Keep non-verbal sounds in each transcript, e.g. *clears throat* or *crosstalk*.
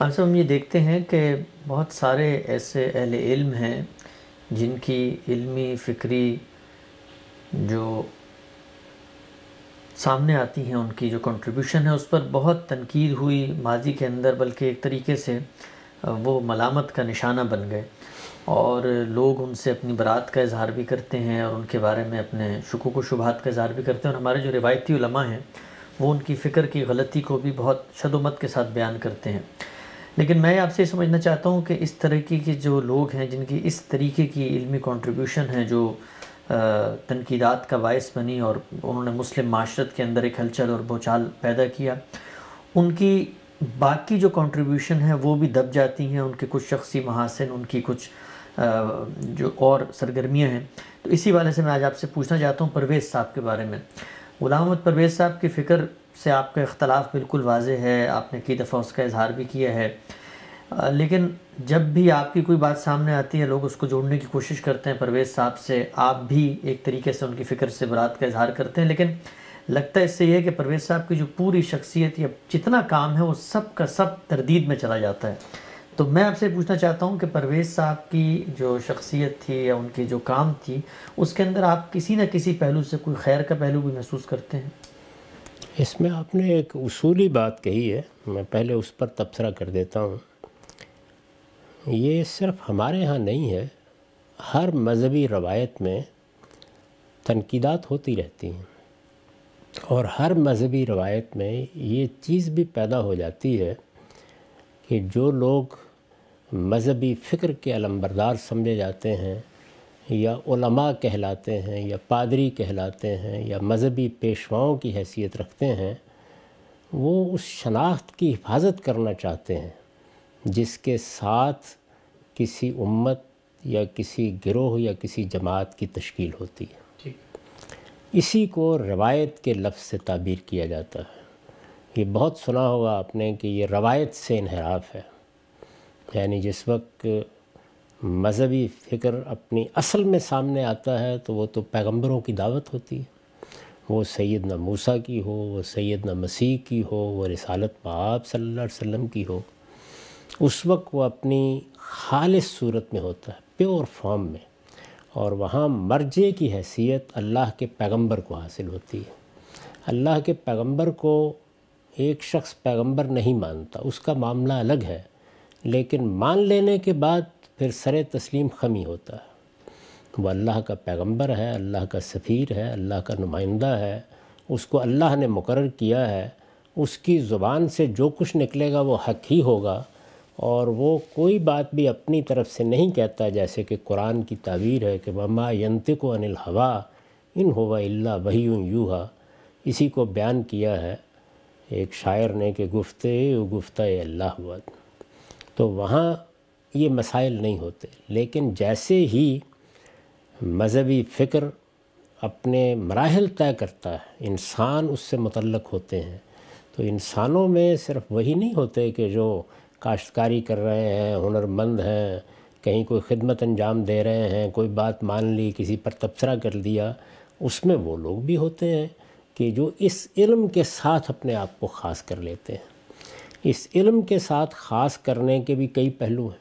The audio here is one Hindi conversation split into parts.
आज हम ये देखते हैं कि बहुत सारे ऐसे अहल इल्म हैं जिनकी इल्मी फ़िक्री जो सामने आती हैं उनकी जो कंट्रीब्यूशन है उस पर बहुत तनकीद हुई माजी के अंदर बल्कि एक तरीके से वो मलामत का निशाना बन गए और लोग उनसे अपनी बरात का इजहार भी करते हैं और उनके बारे में अपने शकूक व शुभात का इजहार भी करते हैं और हमारे जो रिवायती हैं वो उनकी फ़िक्र की गलती को भी बहुत शदोमत के साथ बयान करते हैं लेकिन मैं आपसे समझना चाहता हूँ कि इस तरीके के जो लोग हैं जिनकी इस तरीके की इल्मी कंट्रीब्यूशन है जो तनकीदात का बायस बनी और उन्होंने मुस्लिम माशरत के अंदर एक हलचल और भोचाल पैदा किया उनकी बाकी जो कंट्रीब्यूशन है वो भी दब जाती हैं उनके कुछ शख्सी महासन उनकी कुछ जो और सरगर्मियाँ हैं तो इसी वाले से मैं आज आपसे पूछना चाहता हूँ परवेज़ साहब के बारे में गुलाम परवेज़ साहब की फ़िक्र से आपका इख्तलाफ बिल्कुल वाज है आपने कई दफ़ा उसका इजहार भी किया है लेकिन जब भी आपकी कोई बात सामने आती है लोग उसको जोड़ने की कोशिश करते हैं परवेज़ साहब से आप भी एक तरीके से उनकी फ़िक्र से बरात का इजहार करते हैं लेकिन लगता है इससे यह है कि परवेज़ साहब की जो पूरी शख्सियत या जितना काम है वो सब का सब तरदीद में चला जाता है तो मैं आपसे पूछना चाहता हूँ कि परवेज़ साहब की जो शख्सियत थी या उनकी जो काम थी उसके अंदर आप किसी न किसी पहलू से कोई खैर का पहलू भी महसूस करते हैं इसमें आपने एक उसूली बात कही है मैं पहले उस पर तबसरा कर देता हूँ ये सिर्फ हमारे यहाँ नहीं है हर मज़हबी रवायत में तनकीदात होती रहती हैं और हर मज़हबी रवायत में ये चीज़ भी पैदा हो जाती है कि जो लोग मज़हबी फ़िक्र के अलमबरदार समझे जाते हैं या उलमा कहलाते हैं या पादरी कहलाते हैं या मज़हबी पेशवाओं की हैसियत रखते हैं वो उस शनाख्त की हिफाजत करना चाहते हैं जिसके साथ किसी उम्मत या किसी गिरोह या किसी जमात की तश्कील होती है इसी को रवायत के लफ्ज़ से ताबीर किया जाता है ये बहुत सुना होगा आपने कि ये रवायत से इनहराफ है यानी जिस वक्त मज़हबी फ़िक्र अपनी असल में सामने आता है तो वो तो पैगंबरों की दावत होती है वो सैद ना मूसा की हो वो सैद ना मसीह की हो वो रसालत पाप सल्ला वसम की हो उस वक्त वो अपनी खालिश सूरत में होता है प्योर फॉर्म में और वहाँ मर्जे की हैसियत अल्लाह के पैगंबर को हासिल होती है अल्लाह के पैगंबर को एक शख्स पैगंबर नहीं मानता उसका मामला अलग है लेकिन मान लेने के बाद फिर सर तस्लीम खमी होता है वह अल्लाह का पैगम्बर है अल्लाह का सफ़ीर है अल्लाह का नुमाइंदा है उसको अल्लाह ने मुकर किया है उसकी ज़ुबान से जो कुछ निकलेगा वो हक ही होगा और वो कोई बात भी अपनी तरफ से नहीं कहता जैसे कि कुरान की तावीर है कि ममा यंतिक अनिल हवा इन हो अल्ला वही यूहा इसी को बयान किया है एक शायर ने कि गुफ्ते गुफ्ता अल्लाह हुआ तो वहाँ ये मसाइल नहीं होते लेकिन जैसे ही मजहबी फ़िक्र अपने मराहल तय करता है इंसान उससे मतलब होते हैं तो इंसानों में सिर्फ वही नहीं होते कि जो काश्तकारी कर रहे हैं हुनरमंद हैं कहीं कोई ख़िदमत अंजाम दे रहे हैं कोई बात मान ली किसी पर तबसरा कर दिया उसमें वो लोग भी होते हैं कि जो इस इल्म के साथ अपने आप को ख़ास कर लेते हैं इस इल्म के साथ ख़ास करने के भी कई पहलू हैं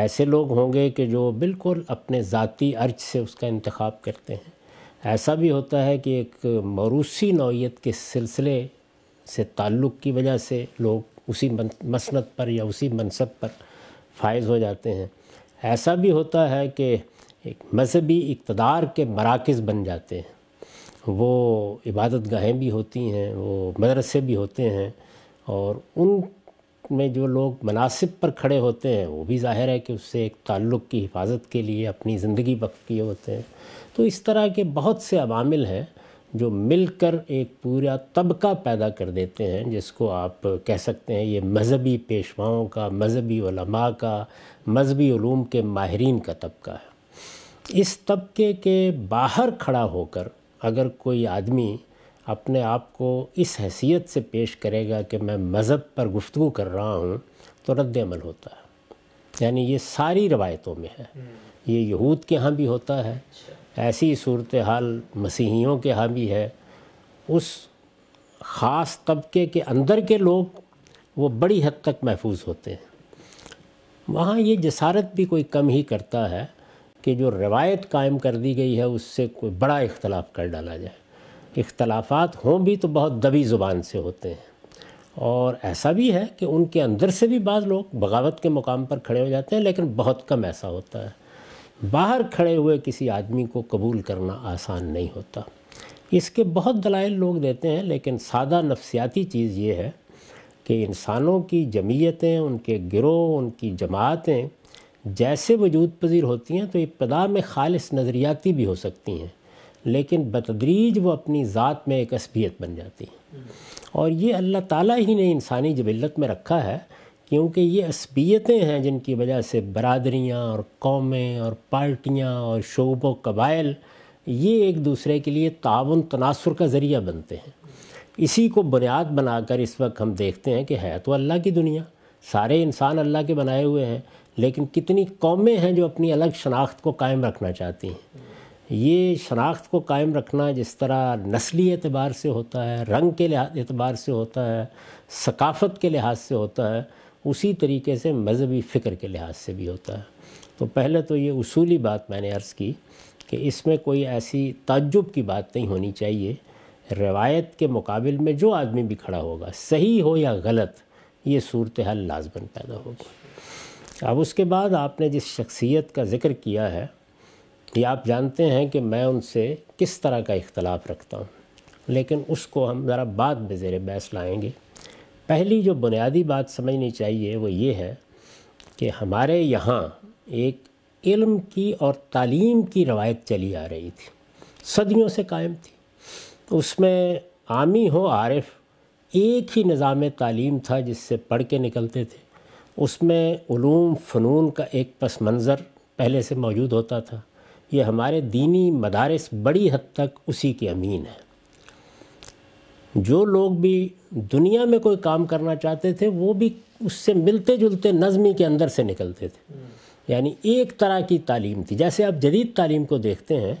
ऐसे लोग होंगे कि जो बिल्कुल अपने ज़ाती अर्ज से उसका इंतखब करते हैं ऐसा भी होता है कि एक मौरूसी नौीयत के सिलसिले से ताल्लुक़ की वजह से लोग उसी मसनत पर या उसी मनसब पर फायज़ हो जाते हैं ऐसा भी होता है कि एक मजहबी इकतदार के मराकज़ बन जाते हैं वो इबादत गाहें भी होती हैं वो मदरसे भी होते हैं और उन में जो लोग मनासिब पर खड़े होते हैं वो भी जाहिर है कि उससे एक ताल्लुक़ की हिफाजत के लिए अपनी ज़िंदगी वक्त किए होते हैं तो इस तरह के बहुत से अवामिल हैं जो मिलकर एक पूरा तबका पैदा कर देते हैं जिसको आप कह सकते हैं ये मज़हबी पेशवाओं का मज़हबी का मज़हबी ूम के माहरीन का तबका है इस तबके के बाहर खड़ा होकर अगर कोई आदमी अपने आप को इस हैसियत से पेश करेगा कि मैं मज़हब पर गुफ्तु कर रहा हूँ तो रद्दमल होता है यानी ये सारी रवायतों में है हम्म। ये यहूद के यहाँ भी होता है अच्छा। ऐसी सूरत हाल मसीहियों के यहाँ भी है उस ख़ास तबके के अंदर के लोग वो बड़ी हद तक महफूज होते हैं वहाँ ये जसारत भी कोई कम ही करता है कि जो रवायत कायम कर दी गई है उससे कोई बड़ा इख्तलाफ कर डाला जाए इख्तलाफात हों भी तो बहुत दबी ज़ुबान से होते हैं और ऐसा भी है कि उनके अंदर से भी बाद लोग बगावत के मुकाम पर खड़े हो जाते हैं लेकिन बहुत कम ऐसा होता है बाहर खड़े हुए किसी आदमी को कबूल करना आसान नहीं होता इसके बहुत दलाइल लोग देते हैं लेकिन सादा नफसियाती चीज़ ये है कि इंसानों की जमीयतें उनके गिरोह उनकी जमातें जैसे वजूद पजीर होती हैं तो इब्तदा में खालिस नज़रियाती भी हो सकती हैं लेकिन बतदरीज वो अपनी ज़ात में एक असबियत बन जाती है और ये अल्लाह ताला ही ने इंसानी जबिलत में रखा है क्योंकि ये असबियतें हैं जिनकी वजह से बरदरियाँ और कौमें और पार्टियाँ और शोब कबाइल ये एक दूसरे के लिए ताउन तनासर का ज़रिया बनते हैं इसी को बुनियाद बनाकर इस वक्त हम देखते हैं कि है तो अल्लाह की दुनिया सारे इंसान अल्लाह के बनाए हुए हैं लेकिन कितनी कौमें हैं जो अपनी अलग शनाख्त को कायम रखना चाहती हैं ये शनाख्त को कायम रखना जिस तरह नस्ली एतबार से होता है रंग के एतबार से होता है सकाफ़त के लिहाज से होता है उसी तरीके से मजहबी फ़िक्र के लिहाज से भी होता है तो पहले तो ये उसूली बात मैंने अर्ज़ की कि इसमें कोई ऐसी ताज्जुब की बात नहीं होनी चाहिए रवायत के मुकाबले में जो आदमी भी खड़ा होगा सही हो या गलत ये सूरत हाल लाजमन पैदा होगी अब उसके बाद आपने जिस शख्सियत का ज़िक्र किया है ये आप जानते हैं कि मैं उनसे किस तरह का इख्तलाफ रखता हूँ लेकिन उसको हम ज़रा बाद में ज़ेर बहस लाएँगे पहली जो बुनियादी बात समझनी चाहिए वो ये है कि हमारे यहाँ एक इल्म की और तालीम की रवायत चली आ रही थी सदियों से कायम थी उसमें आमी हो आरिफ एक ही निज़ाम तालीम था जिससे पढ़ के निकलते थे उसमें ूम फ़नून का एक पस मंज़र पहले से मौजूद होता था ये हमारे दीनी मदारस बड़ी हद तक उसी के अमीन है जो लोग भी दुनिया में कोई काम करना चाहते थे वो भी उससे मिलते जुलते नज़मी के अंदर से निकलते थे यानी एक तरह की तालीम थी जैसे आप जदीद तालीम को देखते हैं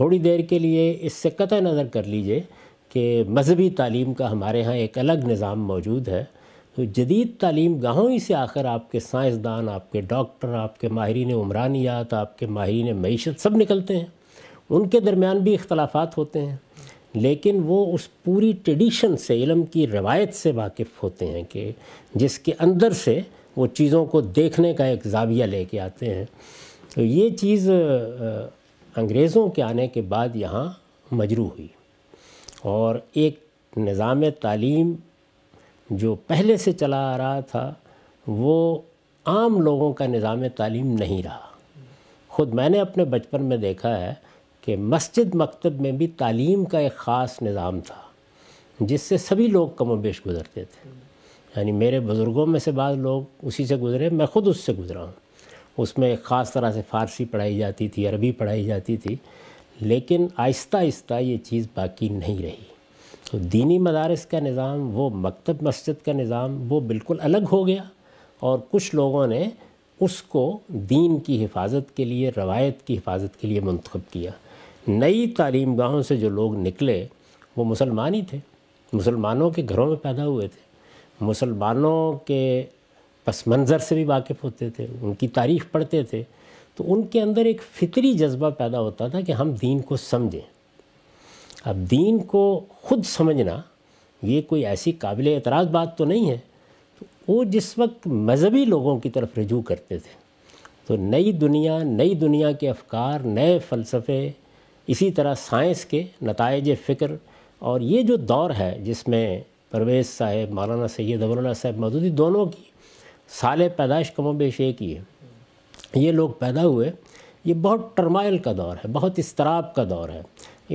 थोड़ी देर के लिए इससे कत नज़र कर लीजिए कि मजहबी तालीम का हमारे यहाँ एक अलग निज़ाम मौजूद है तो जदीद तालीम गाहों ही से आकर आपके साइंसदान आपके डॉक्टर आपके माहरीन उमरानियात आपके माहरीन मीशत सब निकलते हैं उनके दरमियान भी इख्तलाफात होते हैं लेकिन वो उस पूरी ट्रेडिशन से इलम की रवायत से वाकिफ़ होते हैं कि जिसके अंदर से वो चीज़ों को देखने का एक जाविया लेके आते हैं तो ये चीज़ अंग्रेज़ों के आने के बाद यहाँ मजरू हुई और एक निज़ाम तालीम जो पहले से चला आ रहा था वो आम लोगों का निज़ाम तालीम नहीं रहा ख़ुद मैंने अपने बचपन में देखा है कि मस्जिद मकतब में भी तालीम का एक ख़ास निज़ाम था जिससे सभी लोग कम बेश गुज़रते थे यानी मेरे बुज़ुर्गों में से बाद लोग उसी से गुज़रे मैं ख़ुद उससे गुज़रा हूँ उसमें एक ख़ास तरह से फ़ारसी पढ़ाई जाती थी अरबी पढ़ाई जाती थी लेकिन आहिस्ता आहिस्ता ये चीज़ बाकी नहीं रही तो दीनी मदारस का निज़ाम वो मकतब मस्जिद का निज़ाम वो बिल्कुल अलग हो गया और कुछ लोगों ने उसको दीन की हिफाजत के लिए रवायत की हिफाजत के लिए मंतखब किया नई तालीम गाहों से जो लोग निकले वो मुसलमान ही थे मुसलमानों के घरों में पैदा हुए थे मुसलमानों के पस मंज़र से भी वाकिफ़ होते थे उनकी तारीफ़ पढ़ते थे तो उनके अंदर एक फ़ितरी जज्बा पैदा होता था कि हम दीन को समझें अब दीन को खुद समझना ये कोई ऐसी काबिल एतराज़ बात तो नहीं है वो जिस वक्त मज़हबी लोगों की तरफ रजू करते थे तो नई दुनिया नई दुनिया के अफकार नए फ़लसफ़े इसी तरह साइंस के नतज फ़िक्र और ये जो दौर है जिसमें परवेज़ साहेब मौलाना सैद अबरुल्ला साहेब मदूदी दोनों की साल पैदाइश कमो बेश एक ही है ये लोग पैदा हुए ये बहुत टर्माइल का दौर है बहुत इसतराब का दौर है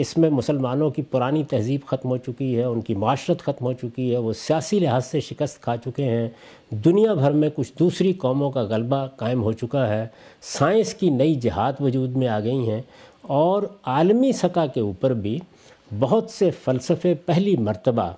इसमें मुसलमानों की पुरानी तहजीब ख़त्म हो चुकी है उनकी माशरत ख़त्म हो चुकी है वो सियासी लिहाज से शिकस्त खा चुके हैं दुनिया भर में कुछ दूसरी कौमों का गलबा कायम हो चुका है साइंस की नई जहात वजूद में आ गई हैं और आलमी सका के ऊपर भी बहुत से फ़लसफ़े पहली मरतबा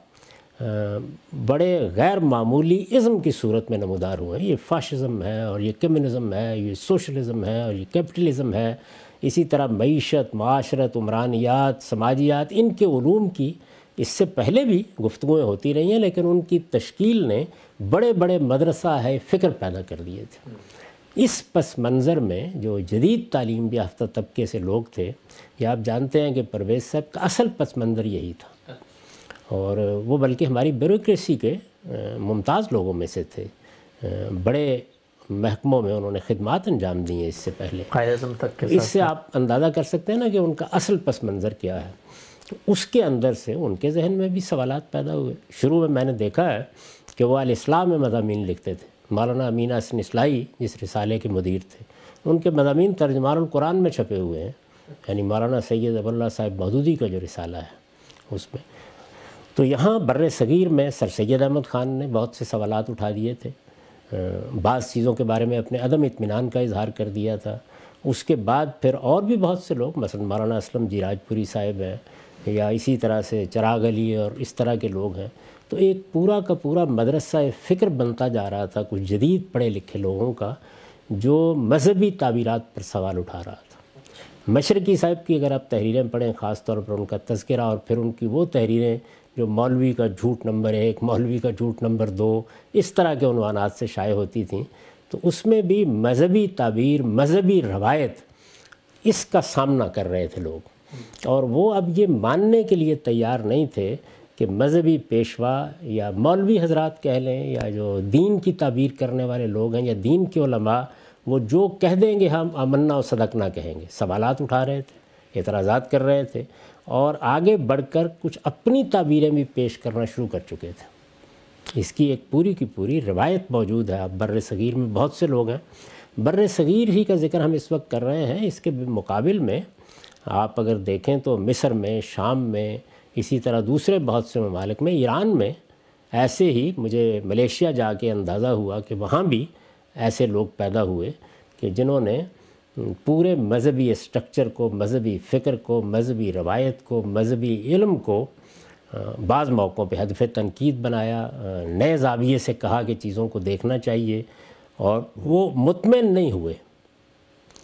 बड़े गैर मामूली इज़म की सूरत में नमदार हुए हैं ये फ़ाशिज़म है और ये कम्युनिज़म है ये सोशलिज़म है और ये कैपिटलिज़म है इसी तरह मीशत माशरत उमरानियात समाजियात इनके ूम की इससे पहले भी गुफ्तुएँ होती रही हैं लेकिन उनकी तश्कील ने बड़े बड़े मदरसा है फ़िक्र पैदा कर दिए थे इस पस मंज़र में जो जदीद तालीम याफ्ता तबके से लोग थे ये आप जानते हैं कि परवेज़ साहब का असल पस मंज़र यही था और वो बल्कि हमारी ब्यूरोसी के मुमताज़ लोगों में से थे बड़े महकमों में उन्होंने खदमात अंजाम दी हैं इससे पहले तक इससे आप अंदाज़ा कर सकते हैं ना कि उनका असल पस मंज़र क्या है तो उसके अंदर से उनके जहन में भी सवाल पैदा हुए शुरू में मैंने देखा है कि वो अलस्लाम में मजामी लिखते थे मौलाना अमीना हसन इसलाई जिस रिसाले के मदीर थे उनके मजामी तर्जमान कुरान में छपे हुए हैं यानी मौलाना सैद अबल्ला साहब महदूदी का जो रिसाला है उसमें तो यहाँ बर सग़ीर में सर सैद अहमद ख़ान ने बहुत से सवाल उठा दिए थे बाद चीज़ों के बारे में अपने अदम इतमान का इजहार कर दिया था उसके बाद फिर और भी बहुत से लोग मसल मौलाना असलम जी राजपुरी साहिब हैं या इसी तरह से चराग अली और इस तरह के लोग हैं तो एक पूरा का पूरा मदरसा फ़िक्र बनता जा रहा था कुछ जदीद पढ़े लिखे लोगों का जो मजहबी ताबीरत पर सवाल उठा रहा था मशरकी साहब की अगर आप तहरीरें पढ़ें ख़ास तौर पर उनका तस्करा और फिर उनकी वो तहरीरें जो मौलवी का झूठ नंबर एक मौलवी का झूठ नंबर दो इस तरह के अनवानात से शाये होती थी तो उसमें भी मजहबी ताबीर मजहबी रवायत इसका सामना कर रहे थे लोग और वो अब ये मानने के लिए तैयार नहीं थे कि मजहबी पेशवा या मौलवी हजरात कह लें या जो दीन की ताबीर करने वाले लोग हैं या दीन के उलमा वो जो कह देंगे हम अमन्ना और सदक ना कहेंगे सवालात उठा रहे थे एतराज़ात कर रहे थे और आगे बढ़कर कुछ अपनी ताबीरें भी पेश करना शुरू कर चुके थे इसकी एक पूरी की पूरी रवायत मौजूद है अब बर सग़ीर में बहुत से लोग हैं बर सग़ीर ही का जिक्र हम इस वक्त कर रहे हैं इसके मुकाबले में आप अगर देखें तो मिस्र में शाम में इसी तरह दूसरे बहुत से ममालिक में ईरान में ऐसे ही मुझे मलेशिया जाके अंदाज़ा हुआ कि वहाँ भी ऐसे लोग पैदा हुए कि जिन्होंने तो पूरे मजहबी स्ट्रक्चर को मजहबी फ़िक्र को मजहबी रवायत को मजहबी इलम को बाज़ मौक़ों पर हदफ तनकीद बनाया नए जाविये से कहा कि चीज़ों को देखना चाहिए और वो मुतमिन नहीं हुए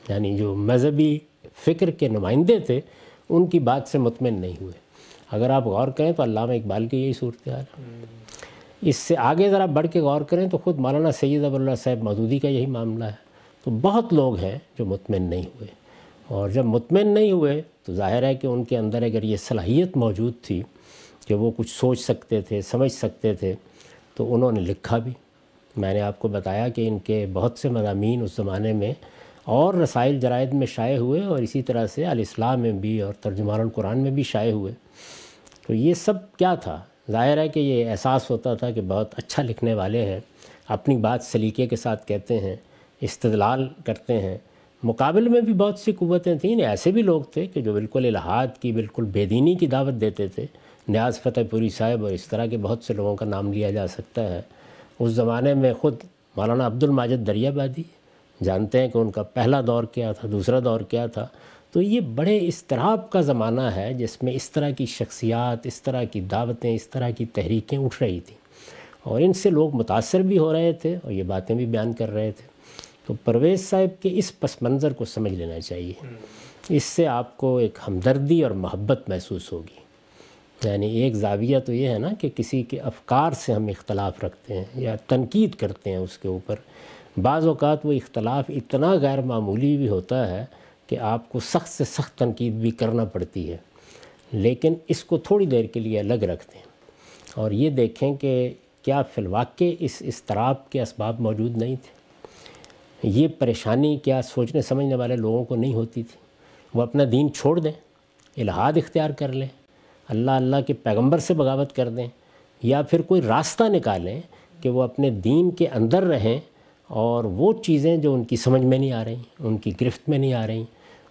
यानी जो मजहबी फ़िक्र के नुमाइंदे थे उनकी बात से मुतमिन नहीं हुए अगर आप गौर करें तो अलामा इकबाल की यही सूरत हाल है हम्म। इससे आगे ज़रा बढ़ के गौर करें तो ख़ुद मौलाना सैद अबुल्ला साहब मदूदी का यही मामला है तो बहुत लोग हैं जो मुतमिन नहीं हुए और जब मुतमिन नहीं हुए तो जाहिर है कि उनके अंदर अगर ये सलाहियत मौजूद थी कि वो कुछ सोच सकते थे समझ सकते थे तो उन्होंने लिखा भी मैंने आपको बताया कि इनके बहुत से मजामी उस ज़माने में और रसाइल जरायद में शाये हुए और इसी तरह से अलस्लाम में भी और तर्जुमान कुरान में भी शाये हुए तो ये सब क्या था ज़ाहिर है कि ये एहसास होता था कि बहुत अच्छा लिखने वाले हैं अपनी बात सलीके के साथ कहते हैं इस्तलाल करते हैं मुकाबले में भी बहुत सी कुतें थीं ऐसे भी लोग थे कि जो बिल्कुल इलाहाद की बिल्कुल बेदीनी की दावत देते थे न्याज फ़तेहपुरी साहब और इस तरह के बहुत से लोगों का नाम लिया जा सकता है उस ज़माने में ख़ुद मौलाना अब्दुल दरियाबादी जानते हैं कि उनका पहला दौर क्या था दूसरा दौर क्या था तो ये बड़े इसतराब का ज़माना है जिसमें इस तरह की शख्सियात इस तरह की दावतें इस तरह की तहरीकें उठ रही थी और इनसे लोग मुतासर भी हो रहे थे और ये बातें भी बयान कर रहे थे तो परवेज साहब के इस पस मंज़र को समझ लेना चाहिए हम्म। इससे आपको एक हमदर्दी और मोहब्बत महसूस होगी यानी एक जाविया तो ये है ना कि किसी के अफकार से हम इख्तलाफ रखते हैं या तनकीद करते हैं उसके ऊपर बाज़ अवकात वो इख्तलाफ इतना गैर मामूली भी होता है कि आपको सख्त से सख्त तनकीद भी करना पड़ती है लेकिन इसको थोड़ी देर के लिए अलग रखते हैं और ये देखें कि क्या फिलवाक़ इस इसतराब के इसबाब मौजूद नहीं थे ये परेशानी क्या सोचने समझने वाले लोगों को नहीं होती थी वो अपना दीन छोड़ दें इलाहाद इख्तियार कर लें अल्लाह अल्लाह के पैगंबर से बगावत कर दें या फिर कोई रास्ता निकालें कि वो अपने दीन के अंदर रहें और वो चीज़ें जो उनकी समझ में नहीं आ रही उनकी गिरफ्त में नहीं आ रही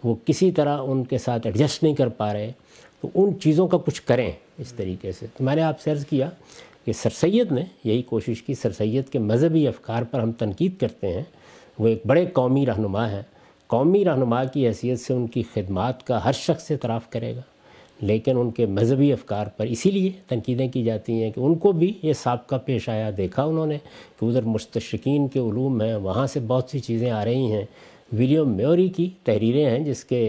वो किसी तरह उनके साथ एडजस्ट नहीं कर पा रहे तो उन चीज़ों का कुछ करें इस तरीके से तो मैंने आपसे अर्ज़ किया कि सर सैद ने यही कोशिश की सर सैद के मजहबी अफकार पर हम तनकीद करते हैं वो एक बड़े कौमी रहनुमा हैं कौमी रहनुमा की हैसियत से उनकी खिदमत का हर शख्स एतराफ़ करेगा लेकिन उनके मजहबी अफकार पर इसीलिए तनकीदें की जाती हैं कि उनको भी ये सबका पेश आया देखा उन्होंने कि उधर मुस्तशिकीन के ूम हैं वहाँ से बहुत सी चीज़ें आ रही हैं विलियम म्योरी की तहरीरें हैं जिसके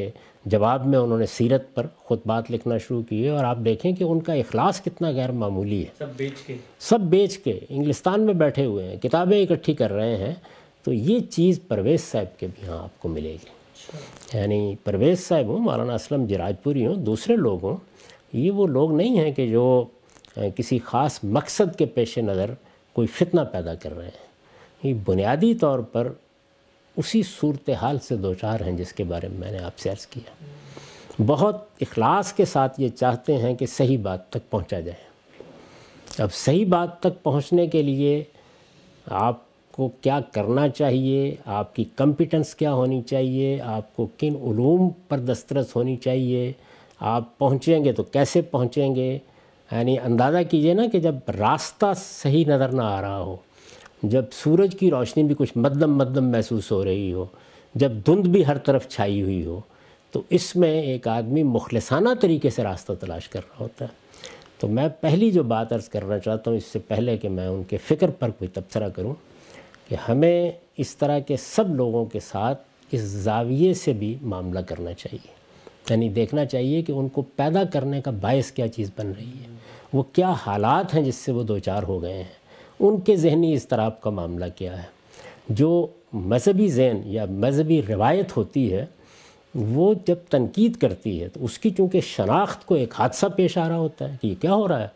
जवाब में उन्होंने सीरत पर खुतबात लिखना शुरू किए और आप देखें कि उनका अखलास कितना गैर मामूली है सब बेच के सब बेच के इंग्लिस्तान में बैठे हुए हैं किताबें इकट्ठी कर रहे हैं तो ये चीज़ परवेज़ साहब के भी यहाँ आपको मिलेगी यानी परवेज़ साहब हों मौलाना असलम जराजपुरी हों दूसरे लोग हों ये वो लोग नहीं हैं कि जो किसी ख़ास मकसद के पेश नज़र कोई फितना पैदा कर रहे हैं ये बुनियादी तौर पर उसी सूरत हाल से दो चार हैं जिसके बारे में मैंने आपसे अर्ज़ किया बहुत इखलास के साथ ये चाहते हैं कि सही बात तक पहुंचा जाए अब सही बात तक पहुंचने के लिए आप आपको क्या करना चाहिए आपकी कम्पिटेंस क्या होनी चाहिए आपको किन ूम पर दस्तरस होनी चाहिए आप पहुँचेंगे तो कैसे पहुँचेंगे यानी अंदाज़ा कीजिए ना कि जब रास्ता सही नज़र ना आ रहा हो जब सूरज की रोशनी भी कुछ मद्दम मद्दम महसूस हो रही हो जब धुंध भी हर तरफ छाई हुई हो तो इसमें एक आदमी मुखलसाना तरीके से रास्ता तलाश कर रहा होता है तो मैं पहली जो बात अर्ज़ करना चाहता हूँ इससे पहले कि मैं उनके फ़िक्र पर कोई तबसरा करूँ कि हमें इस तरह के सब लोगों के साथ इस जाविये से भी मामला करना चाहिए यानी देखना चाहिए कि उनको पैदा करने का बायस क्या चीज़ बन रही है वो क्या हालात हैं जिससे वो दो चार हो गए हैं उनके जहनी इसतराब का मामला क्या है जो मजहबी जहन या मजहबी रिवायत होती है वो जब तनकीद करती है तो उसकी चूँकि शनाख्त को एक हादसा पेश आ रहा होता है कि ये क्या हो रहा है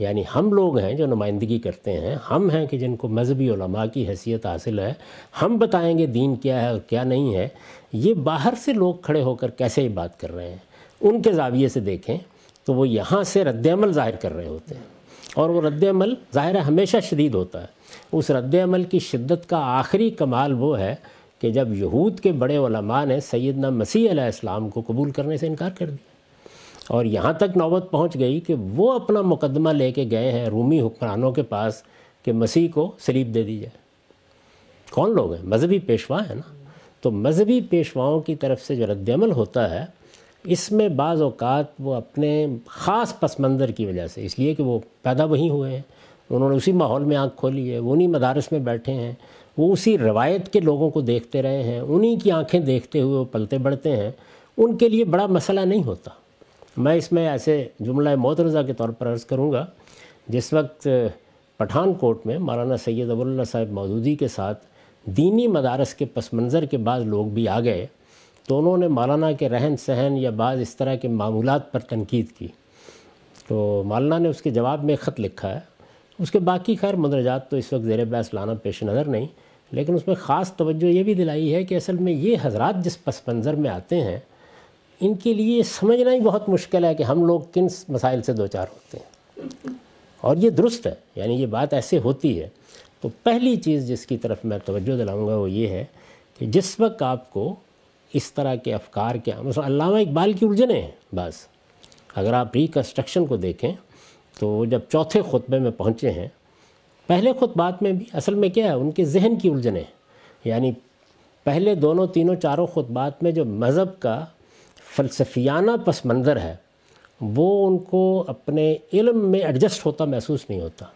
यानी हम लोग हैं जो नुमाइंदगी करते हैं हम हैं कि जिनको मजहबी की हैसियत हासिल है हम बताएंगे दीन क्या है और क्या नहीं है ये बाहर से लोग खड़े होकर कैसे ही बात कर रहे हैं उनके जाविये से देखें तो वो यहाँ से रद्दमल ज़ाहिर कर रहे होते हैं और वो रद्दमल ज़ाहिर हमेशा शदीद होता है उस रद्दमल की शिद्दत का आखिरी कमाल वो है कि जब यहूद के बड़े ने सैदना मसीह इस्लाम को कबूल करने से इनकार कर दिया और यहाँ तक नौबत पहुँच गई कि वो अपना मुकदमा लेके गए हैं रूमी हुक्मरानों के पास कि मसीह को सलीब दे दी जाए कौन लोग हैं मजहबी पेशवा है ना तो मजहबी पेशवाओं की तरफ से जो रद्दमल होता है इसमें बाज़ अवकात वो अपने ख़ास पस मंज़र की वजह से इसलिए कि वो पैदा वहीं हुए हैं उन्होंने उसी माहौल में आँख खोली है वो उन्हीं मदारस में बैठे हैं वो उसी रवायत के लोगों को देखते रहे हैं उन्हीं की आँखें देखते हुए वो पलते बढ़ते हैं उनके लिए बड़ा मसला नहीं होता मैं इसमें ऐसे जुमला मोतरज़ा के तौर पर अर्ज़ करूँगा जिस वक्त पठानकोट में मौलाना सैद अबुल्ला साहब मौजूदी के साथ दीनी मदारस के पस मंज़र के बाद लोग भी आ गए तो उन्होंने मौलाना के रहन सहन या बाज़ इस तरह के मामूलत पर तनकीद की तो मौलाना ने उसके जवाब में ख़त लिखा है उसके बाकी खैर मंदरजात तो इस वक्त ज़ेर बहस लाना पेश नज़र नहीं लेकिन उसमें ख़ास तवज्जो ये भी दिलाई है कि असल में ये हजरात जिस पस मंज़र में आते हैं इनके लिए समझना ही बहुत मुश्किल है कि हम लोग किन मसाइल से दो चार होते हैं और ये दुरुस्त है यानी ये बात ऐसे होती है तो पहली चीज़ जिसकी तरफ मैं तवज्जो दिलाऊँगा वो ये है कि जिस वक्त आपको इस तरह के अफकार के मतलब अलावा इकबाल की उलझने हैं बस अगर आप रिकन्स्ट्रक्शन को देखें तो जब चौथे खुतबे में पहुँचे हैं पहले खुतबात में भी असल में क्या है उनके जहन की उलझने यानी पहले दोनों तीनों चारों खुतबात में जो मज़हब का फ़लसफियाना पस मंज़र है वो उनको अपने इल्म में एडजस्ट होता महसूस नहीं होता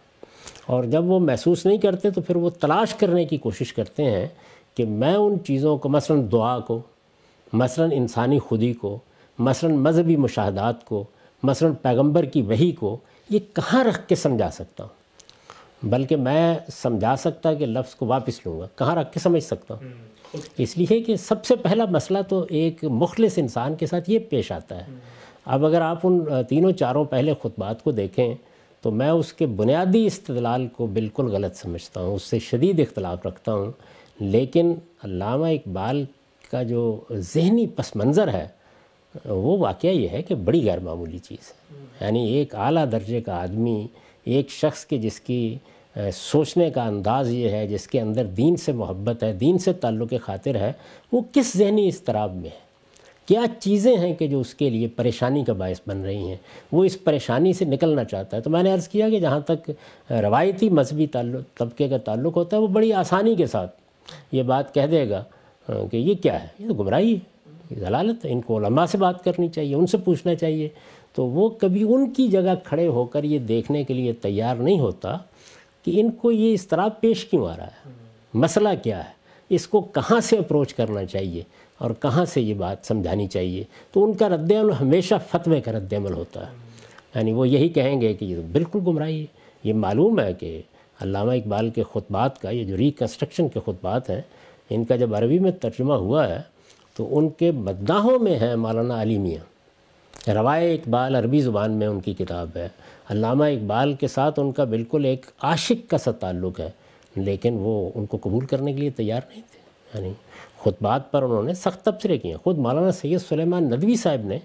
और जब वो महसूस नहीं करते तो फिर वो तलाश करने की कोशिश करते हैं कि मैं उन चीज़ों को मसला दुआ को मसला इंसानी खुदी को मसला मजहबी मुशाहदात को मसला पैगम्बर की वही को ये कहाँ रख के समझा सकता हूँ बल्कि मैं समझा सकता कि लफ्ज़ को वापस लूँगा कहाँ रख के समझ सकता हूँ हम्म, इसलिए कि सबसे पहला मसला तो एक मुखलिस इंसान के साथ ये पेश आता है हम्म। अब अगर आप उन तीनों चारों पहले खुतबात को देखें तो मैं उसके बुनियादी इस्तलाल को बिल्कुल गलत समझता हूँ उससे शदीद इख्तलाफ रखता हूँ लेकिन अलामा इकबाल का जो जहनी पस मंज़र है वो वाक़ ये है कि बड़ी गैरमूली चीज़ है हम्म। यानी एक अली दर्जे का आदमी एक शख्स की जिसकी सोचने का अंदाज़ ये है जिसके अंदर दीन से मोहब्बत है दीन से ताल्लुक़ खातिर है वो किस जहनी इसतराब में है क्या चीज़ें हैं कि जो उसके लिए परेशानी का बायस बन रही हैं वो इस परेशानी से निकलना चाहता है तो मैंने अर्ज़ किया कि जहाँ तक रवायती मजहबी तबके का ताल्लुक़ होता है वो बड़ी आसानी के साथ ये बात कह देगा कि ये क्या है ये तो गुमराही है ये जलालत है इनको लम्बा से बात करनी चाहिए उनसे पूछना चाहिए तो वो कभी उनकी जगह खड़े होकर ये देखने के लिए तैयार नहीं होता कि इनको ये इस तरह पेश क्यों आ रहा है मसला क्या है इसको कहाँ से अप्रोच करना चाहिए और कहाँ से ये बात समझानी चाहिए तो उनका रद्दमल हमेशा फतवे का रद्दमल होता है यानी वो यही कहेंगे कि ये तो बिल्कुल गुमराही है ये मालूम है कि अलामा इकबाल के खुतबात का ये जो रिकन्स्ट्रक्शन के खुतबात हैं इनका जब अरबी में तर्जुमा हुआ है तो उनके बदाहों में है मौलाना अली मियाँ रवाय इकबाल अरबी ज़ुबान में उनकी किताब है अलामा इकबाल के साथ उनका बिल्कुल एक आशिक का सा ताल्लुक़ है लेकिन वो उनको कबूल करने के लिए तैयार नहीं थे यानी खुद बात पर उन्होंने सख्त तबसरे किए हैं ख़ुद मौलाना सैद सलेमान नदवी साहब ने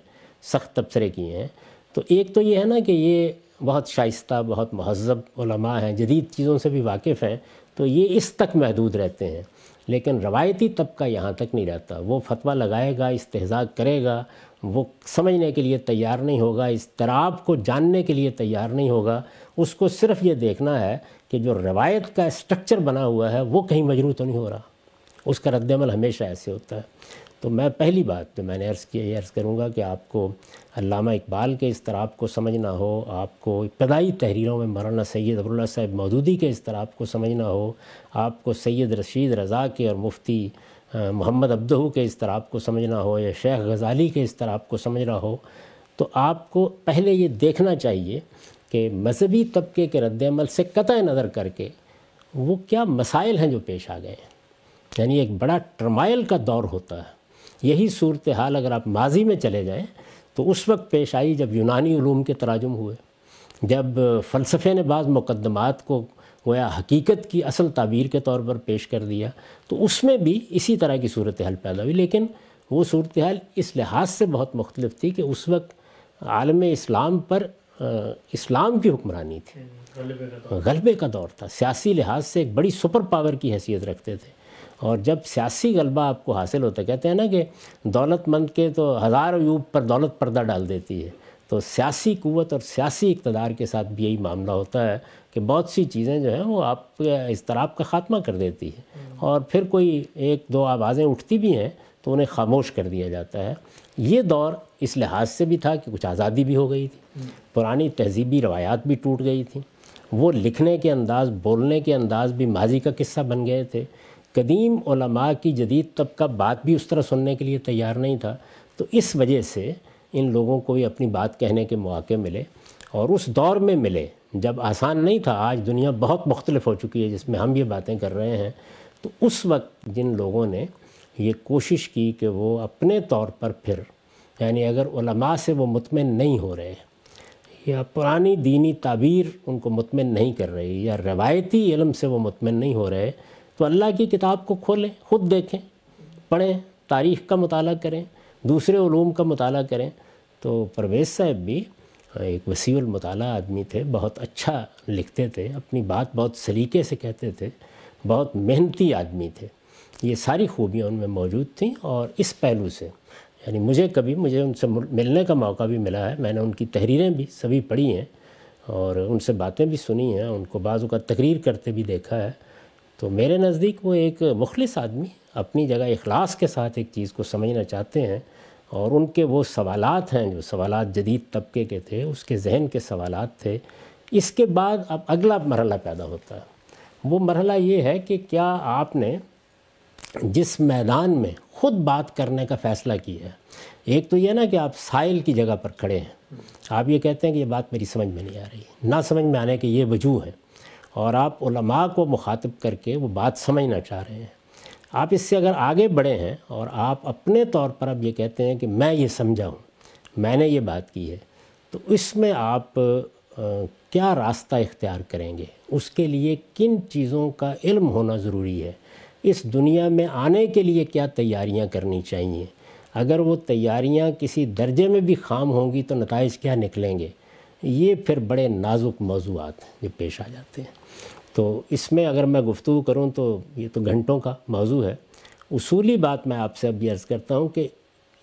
सख्त तबसरे किए हैं तो एक तो ये है ना कि ये बहुत शाइस्ता बहुत महजब वलमा हैं जदीद चीज़ों से भी वाकिफ़ हैं तो ये इस तक महदूद रहते हैं लेकिन रवायती तबका यहाँ तक नहीं रहता वो फतवा लगाएगा इस्तेजा करेगा वो समझने के लिए तैयार नहीं होगा इस तराब को जानने के लिए तैयार नहीं होगा उसको सिर्फ ये देखना है कि जो रवायत का स्ट्रक्चर बना हुआ है वो कहीं मजरू तो नहीं हो रहा उसका रद्दमल हमेशा ऐसे होता है तो मैं पहली बात जो तो मैंने अर्ज़ किया ये अर्ज़ करूँगा कि आपको अल्लामा इकबाल के इस तराब को समझना हो आपको इब्तदाई तहरीरों में मौलाना सैयद अबरुल्ला साहब मौदूदी के इस तराब को समझना हो आपको सैयद रशीद रज़ा के और मुफ्ती मोहम्मद अब्दू के इस तरह आपको समझना हो या शेख गज़ाली के इस तरह आपको समझना हो तो आपको पहले ये देखना चाहिए कि मजहबी तबके के रद्दमल से कत नज़र करके वो क्या मसाइल हैं जो पेश आ गए हैं यानी एक बड़ा ट्रमाइल का दौर होता है यही सूरत हाल अगर आप माजी में चले जाएँ तो उस वक्त पेश आई जब यूनानी ूम के तराजुम हुए जब फ़लसफ़े ने बाज़ मुकदमात को गोया हकीकत की असल तबीर के तौर पर पेश कर दिया तो उसमें भी इसी तरह की सूरत हाल पैदा हुई लेकिन वो सूरत हाल इस लिहाज से बहुत मुख्तलिफ थी कि उस वक्त आलम इस्लाम पर इस्लाम की हुक्मरानी थी गलबे का दौर था सियासी लिहाज से एक बड़ी सुपर पावर की हैसियत रखते थे और जब सियासी गलबा आपको हासिल होता कहते हैं ना कि दौलतमंद के तो हज़ारों यूब पर दौलत पर्दा डाल देती है तो सियासी क़वत और सियासी इकतदार के साथ भी यही मामला होता है कि बहुत सी चीज़ें जो हैं वो आप इस तरह का ख़ात्मा कर देती है हम्म। और फिर कोई एक दो आवाज़ें उठती भी हैं तो उन्हें खामोश कर दिया जाता है ये दौर इस लिहाज से भी था कि कुछ आज़ादी भी हो गई थी हम्म। पुरानी तहजीबी रवायात भी टूट गई थी वो लिखने के अंदाज बोलने के अंदाज भी माजी का किस्सा बन गए थे कदीम की जदीद तबका बात भी उस तरह सुनने के लिए तैयार नहीं था तो इस वजह से इन लोगों को भी अपनी बात कहने के मौके मिले और उस दौर में मिले जब आसान नहीं था आज दुनिया बहुत मुख्तलिफ हो चुकी है जिसमें हम ये बातें कर रहे हैं तो उस वक्त जिन लोगों ने ये कोशिश की कि वो अपने तौर पर फिर यानी अगर उलमा से वो मुतमिन नहीं हो रहे या पुरानी दीनी ताबीर उनको मुतमिन नहीं कर रही या रवायती इलम से वो मुतमिन नहीं हो रहे तो अल्लाह की किताब को खोलें ख़ुद देखें पढ़ें तारीख़ का मताल करें दूसरे ूम का मताल करें तो परवेज़ साहब भी हाँ, एक वसीवल मताल आदमी थे बहुत अच्छा लिखते थे अपनी बात बहुत सलीके से कहते थे बहुत मेहनती आदमी थे ये सारी खूबियाँ उनमें मौजूद थी और इस पहलू से यानी मुझे कभी मुझे उनसे मिलने का मौका भी मिला है मैंने उनकी तहरीरें भी सभी पढ़ी हैं और उनसे बातें भी सुनी हैं उनको बाजू का तकरीर करते भी देखा है तो मेरे नज़दीक वो एक मुखलिस आदमी अपनी जगह इखलास के साथ एक चीज़ को समझना चाहते हैं और उनके वो सवालात हैं जो सवालात जदीद तबके के थे उसके जहन के सवालात थे इसके बाद अब अगला मरहला पैदा होता है वो मरहला ये है कि क्या आपने जिस मैदान में ख़ुद बात करने का फ़ैसला किया है एक तो ये ना कि आप साइल की जगह पर खड़े हैं आप ये कहते हैं कि ये बात मेरी समझ में नहीं आ रही ना समझ में आने के ये वजूह हैं और आप उलमा को मुखातब करके वो बात समझना चाह रहे हैं आप इससे अगर आगे बढ़े हैं और आप अपने तौर पर अब ये कहते हैं कि मैं ये समझाऊँ मैंने ये बात की है तो इसमें आप आ, क्या रास्ता इख्तियार करेंगे उसके लिए किन चीज़ों का इल्म होना ज़रूरी है इस दुनिया में आने के लिए क्या तैयारियां करनी चाहिए अगर वो तैयारियां किसी दर्जे में भी खाम होंगी तो नतज क्या निकलेंगे ये फिर बड़े नाजुक मौजूद जो पेश आ जाते हैं तो इसमें अगर मैं गुफ्तु करूँ तो ये तो घंटों का मौजू है उसूली बात मैं आपसे अब अर्ज़ करता हूँ कि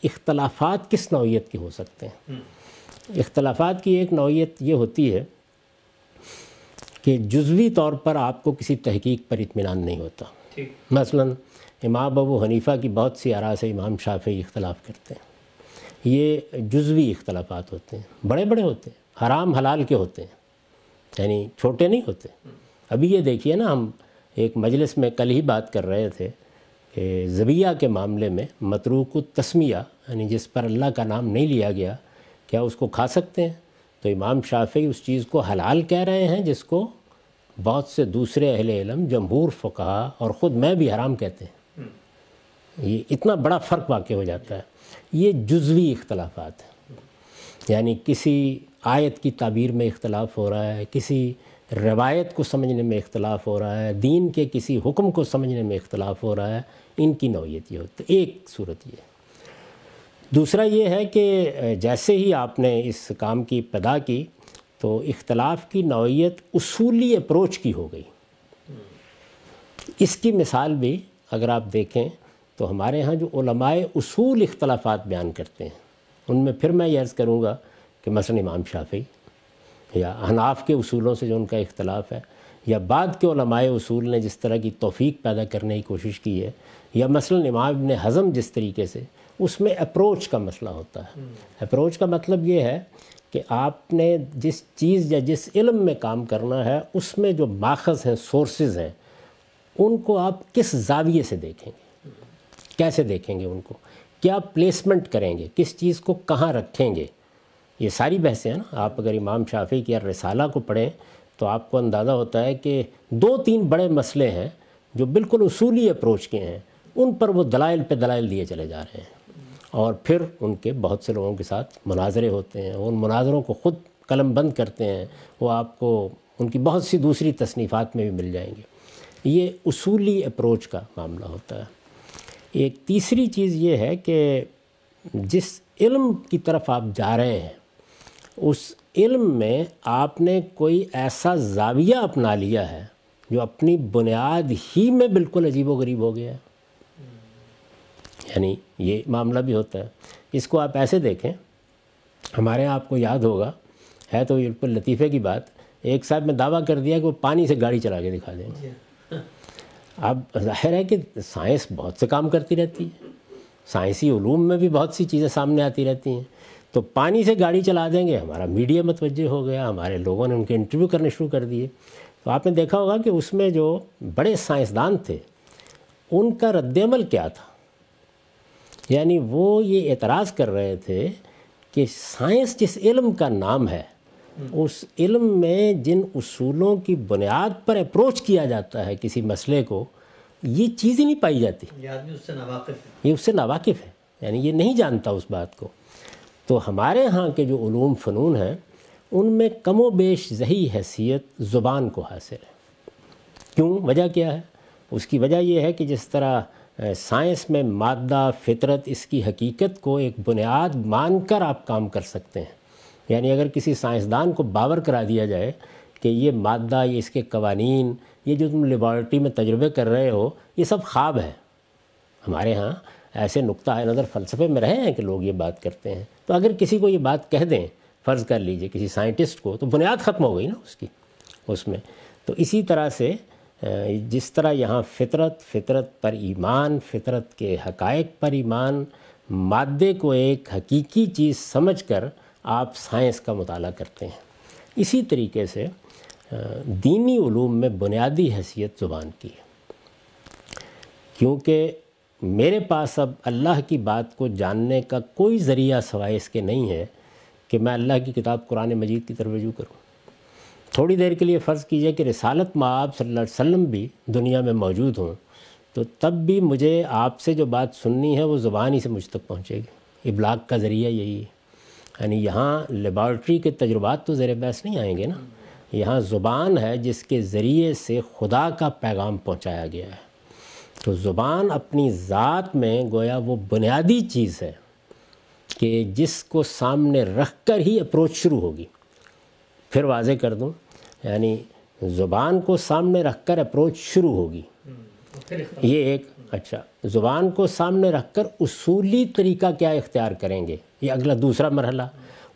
इख्तलाफात किस नौीयत के हो सकते हैं हम्म। इख्तलाफात की एक नौीयत ये होती है कि जजवी तौर पर आपको किसी तहकीक पर इतमान नहीं होता मसलन इमाम अबू हनीफ़ा की बहुत सी आरा से इमाम शाफी इख्तलाफ करते हैं ये जजवी इख्तलाफात होते हैं बड़े बड़े होते हैं हराम हलाल के होते हैं यानी छोटे नहीं होते हम्म। अभी ये देखिए ना हम एक मजलिस में कल ही बात कर रहे थे कि ज़बिया के मामले में मतरूक तस्मिया यानी जिस पर अल्लाह का नाम नहीं लिया गया क्या उसको खा सकते हैं तो इमाम शाफी उस चीज़ को हलाल कह रहे हैं जिसको बहुत से दूसरे अहल इलम जमहूर फ़कहा और ख़ुद मैं भी हराम कहते हैं ये इतना बड़ा फ़र्क वाक़ हो जाता है ये जुजवी इख्तलाफात हैं यानी किसी आयत की ताबीर में इख्तलाफ हो रहा है किसी रवायत को समझने में इख्तलाफ हो रहा है दीन के किसी हुक्म को समझने में इख्तलाफ हो रहा है इनकी नौीयत ये होती है एक सूरत ये दूसरा ये है कि जैसे ही आपने इस काम की पदा की तो इख्तलाफ की नौीयत असूली अप्रोच की हो गई इसकी मिसाल भी अगर आप देखें तो हमारे यहाँ जो ओलमाए उसूल इख्तलाफात बयान करते हैं उनमें फिर मैं यर्ज़ करूँगा कि मसन इमाम शाफी या हनाफ के असूलों से जो उनका इख्तलाफ है या बाद के लमाय असूल ने जिस तरह की तोफ़ी पैदा करने की कोशिश की है या मसल इमाम ने हज़म जिस तरीके से उसमें अप्रोच का मसला होता है हम्म। अप्रोच का मतलब ये है कि आपने जिस चीज़ या जिस इलम में काम करना है उसमें जो माखज़ हैं सोर्स हैं उनको आप किस जाविये से देखेंगे हम्म। कैसे देखेंगे उनको क्या प्लेसमेंट करेंगे किस चीज़ को कहाँ रखेंगे ये सारी बहसें हैं ना आप अगर इमाम शाफी की रिसाला को पढ़ें तो आपको अंदाज़ा होता है कि दो तीन बड़े मसले हैं जो बिल्कुल उसूली अप्रोच के हैं उन पर वो दलाइल पे दलाइल दिए चले जा रहे हैं और फिर उनके बहुत से लोगों के साथ मुनाजरे होते हैं उन मुनाजरों को ख़ुद कलम बंद करते हैं वो आपको उनकी बहुत सी दूसरी तसनीफ़ात में भी मिल जाएंगे ये उसूली अप्रोच का मामला होता है एक तीसरी चीज़ ये है कि जिस इल्म की तरफ आप जा रहे हैं उस इल्म में आपने कोई ऐसा जाविया अपना लिया है जो अपनी बुनियाद ही में बिल्कुल अजीब व गरीब हो गया है यानी ये मामला भी होता है इसको आप ऐसे देखें हमारे यहाँ आपको याद होगा है तो बिल्कुल लतीफ़े की बात एक साहब ने दावा कर दिया कि वो पानी से गाड़ी चला के दिखा देंगे अब जाहिर है कि साइंस बहुत से काम करती रहती है साइंसी ूम में भी बहुत सी चीज़ें सामने आती रहती हैं तो पानी से गाड़ी चला देंगे हमारा मीडिया मतवज हो गया हमारे लोगों ने उनके इंटरव्यू करने शुरू कर दिए तो आपने देखा होगा कि उसमें जो बड़े साइंसदान थे उनका रद्दमल क्या था यानी वो ये एतराज़ कर रहे थे कि साइंस जिस इल्म का नाम है हम्म। उस इल्म में जिन उसूलों की बुनियाद पर अप्रोच किया जाता है किसी मसले को ये चीज़ ही नहीं पाई जाती ये आदमी उससे नावाकिफ़ है ये उससे नावाकिफ़ है यानी ये नहीं जानता उस बात को तो हमारे यहाँ के जो ूम फ़नून हैं उनमें कमो बेश जही हैसियत ज़ुबान को हासिल है क्यों वजह क्या है उसकी वजह यह है कि जिस तरह साइंस में मादा फितरत इसकी हकीकत को एक बुनियाद मानकर आप काम कर सकते हैं यानी अगर किसी साइंसदान को बावर करा दिया जाए कि ये मादा ये इसके कवानीन ये जो तुम लेबॉर्ट्री में तजुर्बे कर रहे हो ये सब ख्वाब है हमारे यहाँ ऐसे नुक्ता नज़र फ़लसफ़े में रहे हैं कि लोग ये बात करते हैं तो अगर किसी को ये बात कह दें फ़र्ज़ कर लीजिए किसी साइंटिस्ट को तो बुनियाद ख़त्म हो गई ना उसकी उसमें तो इसी तरह से जिस तरह यहाँ फितरत फितरत पर ईमान फितरत के हकायक पर ईमान मादे को एक हकीकी चीज़ समझकर आप साइंस का मताल करते हैं इसी तरीके से दीनी ूम में बुनियादी हैसियत ज़ुबान की है क्योंकि मेरे पास अब अल्लाह की बात को जानने का कोई ज़रिया सवाए इसके नहीं है कि मैं अल्लाह की किताब कुरान मजीद की तरफ रजू करूँ थोड़ी देर के लिए फ़र्ज़ कीजिए कि रसालत माब सल्ला वसम भी दुनिया में मौजूद हों तो तब भी मुझे आपसे जो बात सुननी है वो ज़ुबान ही से मुझ तक पहुँचेगी इबलाग का ज़रिया यही है यानी यहाँ लेबॉर्ट्री के तजुर्बा तो ज़र बहस नहीं आएंगे ना यहाँ ज़ुबान है जिसके ज़रिए से खुदा का पैगाम पहुँचाया गया है तो ज़ुबान अपनी ज़ात में गोया वो बुनियादी चीज़ है कि जिसको सामने रख कर ही अप्रोच शुरू होगी फिर वाजे कर दूँ यानी ज़ुबान को सामने रख कर अप्रोच शुरू होगी ये एक अच्छा ज़ुबान को सामने रख कर उसूली तरीका क्या इख्तियार करेंगे ये अगला दूसरा मरहला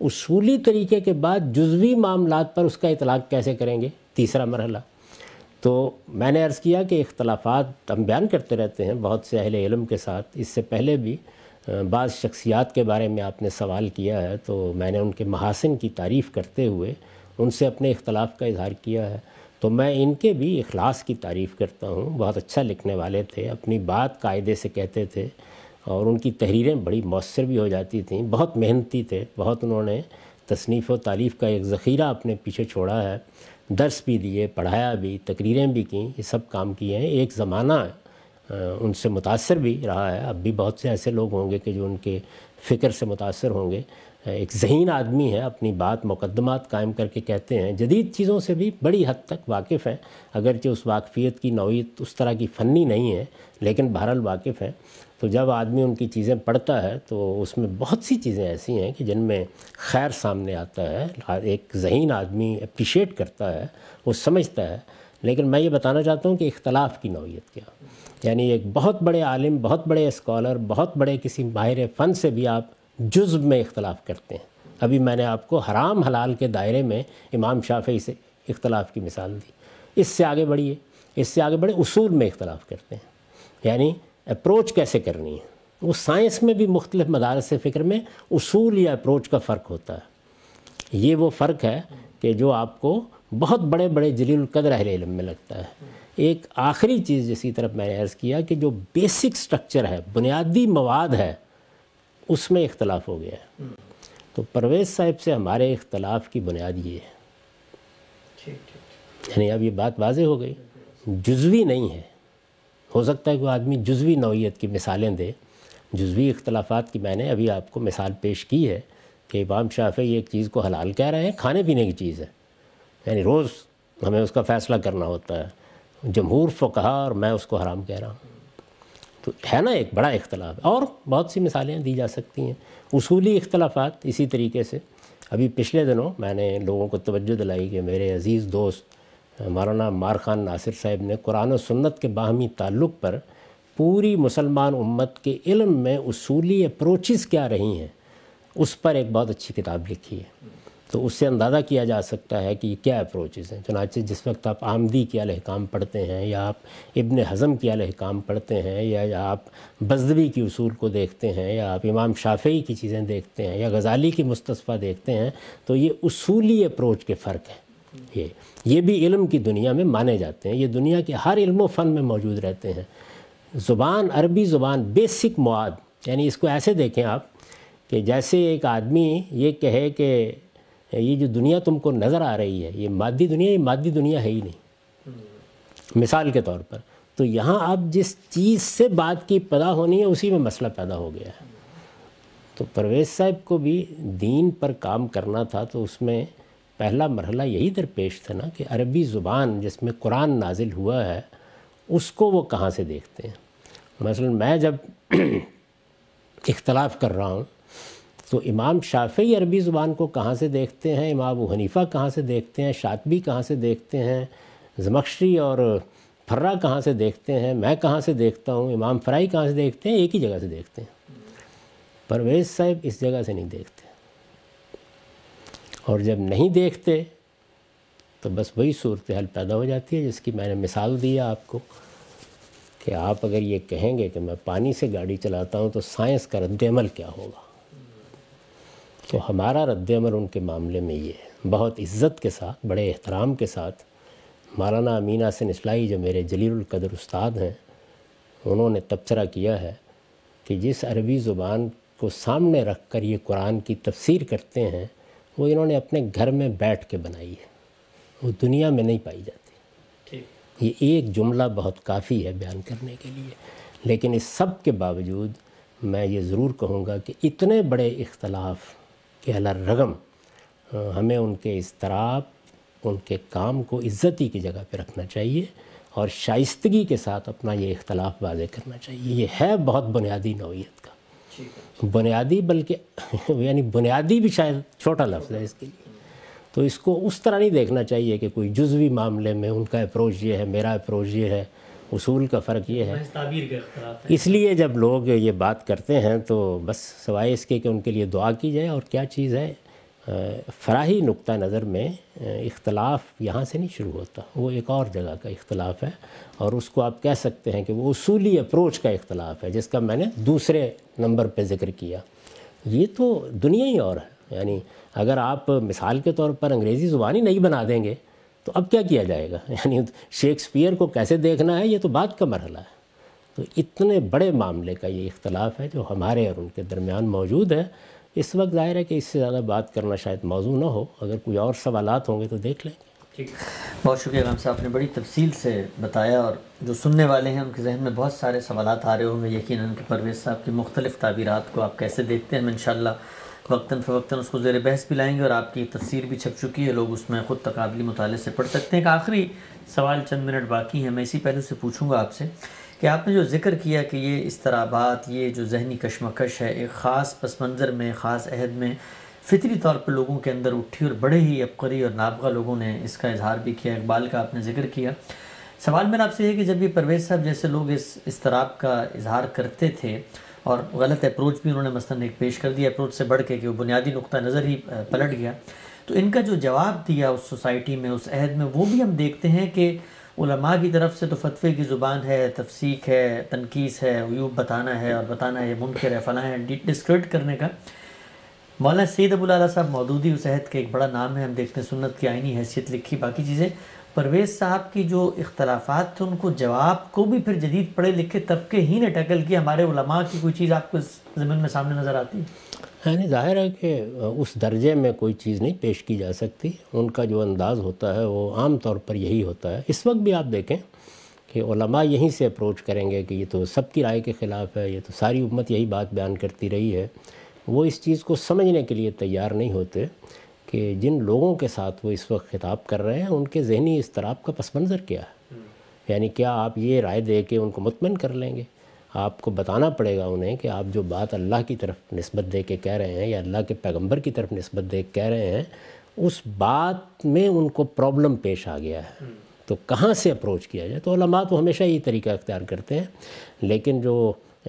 उसूली तरीके के बाद जुजवी मामला पर उसका इतलाक़ कैसे करेंगे तीसरा मरहला तो मैंने अर्ज़ किया कि इख्तलाफात हम बयान करते रहते हैं बहुत से अहल इलम के साथ इससे पहले भी बाज़ शख्सियात के बारे में आपने सवाल किया है तो मैंने उनके महासिन की तारीफ़ करते हुए उनसे अपने इख्तलाफ का इजहार किया है तो मैं इनके भी अखलास की तारीफ़ करता हूँ बहुत अच्छा लिखने वाले थे अपनी बात कायदे से कहते थे और उनकी तहरीरें बड़ी मौसर भी हो जाती थी बहुत मेहनती थे बहुत उन्होंने तसनीफ़ व तारीफ़ का एक ज़ख़ीरा अपने पीछे छोड़ा है दर्स भी दिए पढ़ाया भी तकरीरें भी कें ये सब काम किए हैं एक ज़माना उनसे मुतासर भी रहा है अब भी बहुत से ऐसे लोग होंगे कि जो उनके फ़िक्र से मुतासर होंगे एक जहीन आदमी है अपनी बात मुकदमात कायम करके कहते हैं जदीद चीज़ों से भी बड़ी हद तक वाकिफ़ हैं अगरचे उस वाकफ़ियत की नौीयत उस तरह की फ़नी नहीं है लेकिन बहरहाल वाकिफ़ हैं तो जब आदमी उनकी चीज़ें पढ़ता है तो उसमें बहुत सी चीज़ें ऐसी हैं कि जिनमें खैर सामने आता है एक जहीन आदमी अप्रिशिएट करता है वो समझता है लेकिन मैं ये बताना चाहता हूँ कि इख्तलाफ की नौीयत क्या यानी एक बहुत बड़े आलिम बहुत बड़े स्कॉलर बहुत बड़े किसी माहिर फ़न से भी आप जुज्ब में इख्तलाफ करते हैं अभी मैंने आपको हराम हलाल के दायरे में इमाम शाफी से इख्तलाफ की मिसाल दी इससे आगे बढ़िए इससे आगे बढ़े उसूल में इख्तलाफ करते हैं यानी अप्रोच कैसे करनी है वो साइंस में भी मुख्तलिफ मदारस फ़िक्र में असूल या अप्रोच का फ़र्क होता है ये वो फ़र्क है कि जो आपको बहुत बड़े बड़े जलीलकदर अहल इलम में लगता है एक आखिरी चीज़ जिसकी तरफ मैंने अर्ज़ किया कि जो बेसिक स्ट्रक्चर है बुनियादी मवाद है उसमें इख्तलाफ हो गया है तो परवेज़ साहिब से हमारे इख्तलाफ की बुनियाद ये है यानी अब ये बात वाज हो गई जुजवी नहीं है हो सकता है कि आदमी जज्वी नौीयत की मिसालें दे जुजवी इख्तलाफात की मैंने अभी आपको मिसाल पेश की है कि इमाम शाफी एक चीज़ को हलाल कह रहे हैं खाने पीने की चीज़ है यानी रोज़ हमें उसका फ़ैसला करना होता है जमहूर फ़कहा और मैं उसको हराम कह रहा हूँ तो है ना एक बड़ा इख्तलाफ और बहुत सी मिसालें दी जा सकती हैं उसूली इख्तलाफात इसी तरीके से अभी पिछले दिनों मैंने लोगों को तवज्जो दिलाई कि मेरे अज़ीज़ दोस्त मौलाना मार खान नासिर साहब ने कुरान सन्नत के बाहमी ताल्लुक़ पर पूरी मुसलमान उम्मत के इल्म में उसूली अप्रोचेस क्या रही हैं उस पर एक बहुत अच्छी किताब लिखी है तो उससे अंदाज़ा किया जा सकता है कि क्या अप्रोचेज़ हैं चुनाचे जिस वक्त आप आमदी के अलहकाम पढ़ते हैं या आप इबन हज़म के अलहकाम पढ़ते हैं या, आप बजदवी की उसूल को देखते हैं या आप इमाम शाफी की चीज़ें देखते हैं या गज़ाली की मुस्तफ़ा देखते हैं तो ये उसूली अप्रोच के फ़र्क हैं ये ये भी इल्म की दुनिया में माने जाते हैं ये दुनिया के हर इल्म फ़न में मौजूद रहते हैं ज़ुबान अरबी ज़ुबान बेसिक मवाद यानी इसको ऐसे देखें आप कि जैसे एक आदमी ये कहे कि ये जो दुनिया तुमको नज़र आ रही है ये मादी दुनिया ये मादी दुनिया है ही नहीं मिसाल के तौर पर तो यहाँ आप जिस चीज़ से बात की पदा होनी है उसी में मसला पैदा हो गया है तो परवेज़ साहब को भी दीन पर काम करना था तो उसमें पहला मरहला यही दरपेश था ना कि अरबी ज़ुबान जिसमें कुरान नाजिल हुआ है उसको वो कहाँ से देखते हैं मसल मैं जब *clears throat* इख्तलाफ कर रहा हूँ तो इमाम शाफी अरबी ज़ुबान को कहाँ से देखते हैं इमाम अबू हनीफ़ा कहाँ से देखते हैं शातबी कहाँ से देखते हैं जमक्शरी और फर्रा कहाँ से देखते हैं मैं कहाँ से देखता हूँ इमाम फ्राई कहाँ से देखते हैं एक ही जगह से देखते हैं परवेज़ साहब इस जगह से नहीं देखते और जब नहीं देखते तो बस वही सूरत हाल पैदा हो जाती है जिसकी मैंने मिसाल दी है आपको कि आप अगर ये कहेंगे कि मैं पानी से गाड़ी चलाता हूँ तो साइंस का रद्दमल क्या होगा तो हमारा रद्दमल उनके मामले में ये है बहुत इज़्ज़त के साथ बड़े एहतराम के साथ मौलाना अमीना से इसलाई जो मेरे कदर उस्ताद हैं उन्होंने तबसरा किया है कि जिस अरबी ज़ुबान को सामने रख कर ये कुरान की तफसीर करते हैं वो इन्होंने अपने घर में बैठ के बनाई है वो दुनिया में नहीं पाई जाती ये एक जुमला बहुत काफ़ी है बयान करने के लिए लेकिन इस सब के बावजूद मैं ये ज़रूर कहूँगा कि इतने बड़े इख्तलाफ के अला रगम हमें उनके इसतराब उनके काम को इज़्ज़ती की जगह पर रखना चाहिए और शाइस्तगी के साथ अपना ये इख्तलाफ वाजे करना चाहिए ये है बहुत बुनियादी नौीयत का बुनियादी बल्कि *laughs* यानी बुनियादी भी शायद छोटा लफ्ज़ है इसके लिए तो इसको उस तरह नहीं देखना चाहिए कि कोई जुजवी मामले में उनका अप्रोच ये है मेरा अप्रोच ये है उसूल का फ़र्क ये है इसलिए जब लोग ये बात करते हैं तो बस सवाए इसके कि उनके लिए दुआ की जाए और क्या चीज़ है फराही नुक़ नज़र में इख्तलाफ यहाँ से नहीं शुरू होता वो एक और जगह का इख्तलाफ है और उसको आप कह सकते हैं कि वो असूली अप्रोच का इख्तलाफ है जिसका मैंने दूसरे नंबर पर ज़िक्र किया ये तो दुनिया ही और है यानी अगर आप मिसाल के तौर पर अंग्रेज़ी ज़ुबानी नहीं बना देंगे तो अब क्या किया जाएगा *laughs* यानी शेक्सपियर को कैसे देखना है ये तो बाद का मरहला है तो इतने बड़े मामले का ये इख्तलाफ है जो हमारे और उनके दरमियान मौजूद है इस वक्त जाहिर है कि इससे ज़्यादा बात करना शायद मौजू ना हो अगर कोई और सवाल होंगे तो देख लें ठीक बहुत शुक्रिया राम साहब ने बड़ी तफसील से बताया और जो सुनने वाले हैं उनके जहन में बहुत सारे सवाल आ रहे होंगे यकीन उनके परवेज़ साहब की मुख्तलिफ़ तबीरत को आप कैसे देखते हैं हम इन वक्ता फ़वक्ता उसको ज़ेर बहस भी लाएंगे और आपकी तस्वीर भी छप चुकी है लोग उसमें ख़ुद तकबली मुताले से पढ़ सकते हैं एक आखिरी सवाल चंद मिनट बाकी हैं मैं इसी पहले से पूछूँगा आपसे कि आपने जो जिक्र किया कि ये इस तरह बात ये जो जहनी कशमकश है एक ख़ास पस मंज़र में ख़ास अहद में फितरी तौर पर लोगों के अंदर उठी और बड़े ही अबकरी और नाबगा लोगों ने इसका इजहार भी किया इकबाल का आपने जिक्र किया सवाल मेरा आपसे ये कि जब ये परवेज़ साहब जैसे लोग इस इसतराब का इजहार करते थे और गलत अप्रोच भी उन्होंने मसलन एक पेश कर दिया अप्रोच से बढ़ के कि वो बुनियादी नुक़ा नज़र ही पलट गया तो इनका जो जवाब दिया उस सोसाइटी में उस अहद में वो भी हम देखते हैं कि उलमा की तरफ से तो फतवे की ज़ुबान है तफसीक है तनकीस है अयूब बताना है और बताना है मुमकिन है फ़लाँ है डिस्क्रिट करने का मौलाना सैद अबुल साहब मौदूदी उसहद के एक बड़ा नाम है हम देखते हैं सुन्नत की आइनी हैसियत लिखी बाकी चीज़ें परवेज़ साहब की जो इख्तलाफात थे उनको जवाब को भी फिर जदीद पढ़े लिखे तबके ही ने टकल किया हमारे उलमा की कोई चीज़ आपको ज़मीन में सामने नज़र आती है यानी जाहिर है कि उस दर्जे में कोई चीज़ नहीं पेश की जा सकती उनका जो अंदाज़ होता है वो आम तौर पर यही होता है इस वक्त भी आप देखें कि यहीं से अप्रोच करेंगे कि ये तो सबकी राय के ख़िलाफ़ है ये तो सारी उम्मत यही बात बयान करती रही है वो इस चीज़ को समझने के लिए तैयार नहीं होते कि जिन लोगों के साथ वो इस वक्त खिताब कर रहे हैं उनके जहनी तरह का पस मंज़र क्या है यानी क्या आप ये राय दे के उनको मतमिन कर लेंगे आपको बताना पड़ेगा उन्हें कि आप जो बात अल्लाह की तरफ नस्बत दे के कह रहे हैं या अल्लाह के पैगंबर की तरफ नस्बत दे के कह रहे हैं उस बात में उनको प्रॉब्लम पेश आ गया है तो कहाँ से अप्रोच किया जाए तो तो हमेशा ये तरीका अख्तियार करते हैं लेकिन जो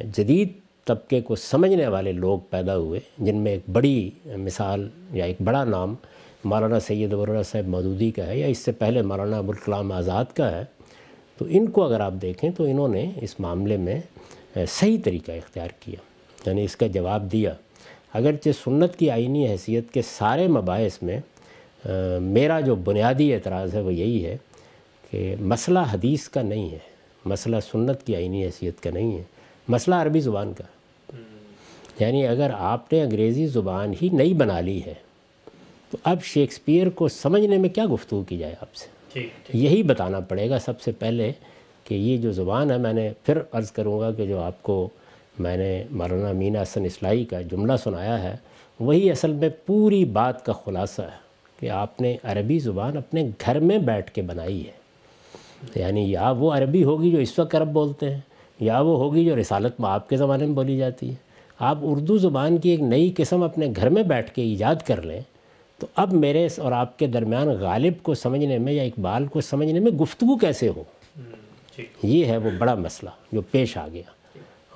जदीद तबके को समझने वाले लोग पैदा हुए जिनमें एक बड़ी मिसाल या एक बड़ा नाम मौलाना सैद वरुल्ला साहब मदूदी का है या इससे पहले मौलाना अबुल कलाम आज़ाद का है तो इनको अगर आप देखें तो इन्होंने इस मामले में सही तरीका इख्तियार किया यानी इसका जवाब दिया अगरचे सुन्नत की आइनी हैसियत के सारे मबास में आ, मेरा जो बुनियादी एतराज़ है वो यही है कि मसला हदीस का नहीं है मसला सुन्नत की आइनी हैसियत का नहीं है मसला अरबी ज़ुबान का यानी अगर आपने अंग्रेज़ी ज़ुबान ही नहीं बना ली है तो अब शेक्सपियर को समझने में क्या गुफ्तु की जाए आपसे यही बताना पड़ेगा सबसे पहले कि ये जो ज़ुबान है मैंने फिर अर्ज़ करूँगा कि जो आपको मैंने मौलाना मीना हसन इसलाई का जुमला सुनाया है वही असल में पूरी बात का ख़ुलासा है कि आपने अरबी ज़ुबान अपने घर में बैठ के बनाई है यानी या वो अरबी होगी जो इस वक्त अरब बोलते हैं या वो होगी जो रिसालत में आपके ज़माने में बोली जाती है आप उर्दू ज़ुबान की एक नई किस्म अपने घर में बैठ के ईजाद कर लें तो अब मेरे और आपके दरमियान गालिब को समझने में या इकबाल को समझने में गुफ्तु कैसे हो ये है वो बड़ा मसला जो पेश आ गया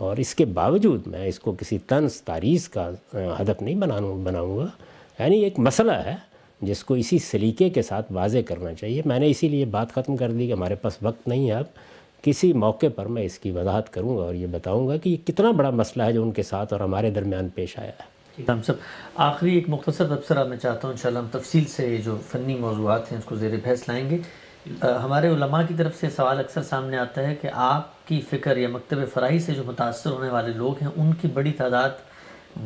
और इसके बावजूद मैं इसको किसी तंस तारीस का हदफ नहीं बना बनाऊँगा यानी एक मसला है जिसको इसी सलीके के साथ वाजे करना चाहिए मैंने इसीलिए बात ख़त्म कर दी कि हमारे पास वक्त नहीं है अब किसी मौके पर मैं इसकी वजाहत करूँगा और ये बताऊँगा कि ये कितना बड़ा मसला है जो उनके साथ और हमारे दरमियान पेश आया है हम सब आखिरी एक मुख्तर तबसरा मैं चाहता हूँ इन हम तफसील से जो फ़नी मौजूद हैं उसको जेर भैंस लाएँगे हमारे उलमा की तरफ से सवाल अक्सर सामने आता है कि आपकी फ़िक्र या मकतब फ़राही से जो मुतासर होने वाले लोग हैं उनकी बड़ी तादाद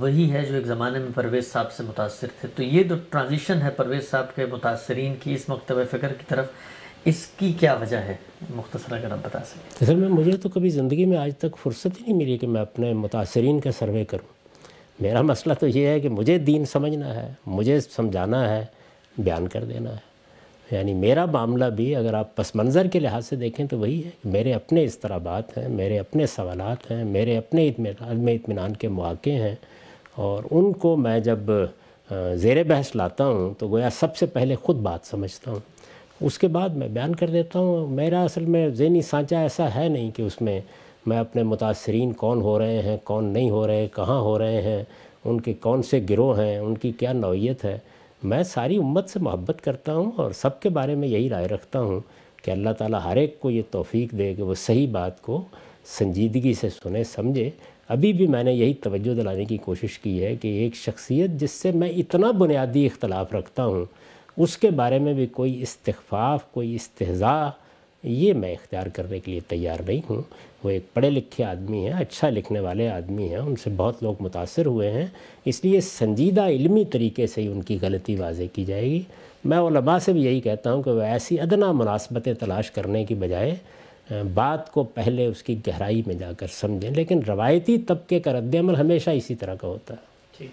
वही है जो एक ज़माने में परवेज़ साहब से मुतासर थे तो ये जो ट्रांजिशन है परवेज़ साहब के मुतासरीन की इस मकतब फ़िक्र की तरफ इसकी क्या वजह है मुख्तर अगर आप बता सकें मुझे तो कभी ज़िंदगी में आज तक फुर्सत ही नहीं मिली कि मैं अपने मुतासरीन का सर्वे करूँ मेरा मसला तो ये है कि मुझे दीन समझना है मुझे समझाना है बयान कर देना है यानी मेरा मामला भी अगर आप पस मंज़र के लिहाज से देखें तो वही है मेरे अपने इस तरह बात हैं मेरे अपने सवाल हैं मेरे अपने अदम इतमान के मौक़े हैं और उनको मैं जब ज़ेर बहस लाता हूँ तो गोया सबसे पहले ख़ुद बात समझता हूँ उसके बाद मैं बयान कर देता हूँ मेरा असल में जहनी सांचा ऐसा है नहीं कि उसमें मैं अपने मुतासरीन कौन हो रहे हैं कौन नहीं हो रहे कहाँ हो रहे हैं उनके कौन से गिरोह हैं उनकी क्या नौीयत है मैं सारी उम्मत से मोहब्बत करता हूँ और सब के बारे में यही राय रखता हूँ कि अल्लाह ताला हर एक को ये तोफ़ी दे कि वो सही बात को संजीदगी से सुने समझे अभी भी मैंने यही तवज्जो दिलाने की कोशिश की है कि एक शख्सियत जिससे मैं इतना बुनियादी इख्तलाफ रखता हूँ उसके बारे में भी कोई इस्तफ़ाफ़ कोई इस्तेजा ये मैं इख्तियार करने के लिए तैयार नहीं हूँ वो एक पढ़े लिखे आदमी हैं अच्छा लिखने वाले आदमी हैं उनसे बहुत लोग मुतासर हुए हैं इसलिए संजीदा इलमी तरीके से ही उनकी गलती वाजे की जाएगी मैं उलमा से भी यही कहता हूँ कि वह ऐसी अदना मुनासबतें तलाश करने की बजाय बात को पहले उसकी गहराई में जाकर समझें लेकिन रवायती तबके का रद्दमल हमेशा इसी तरह का होता है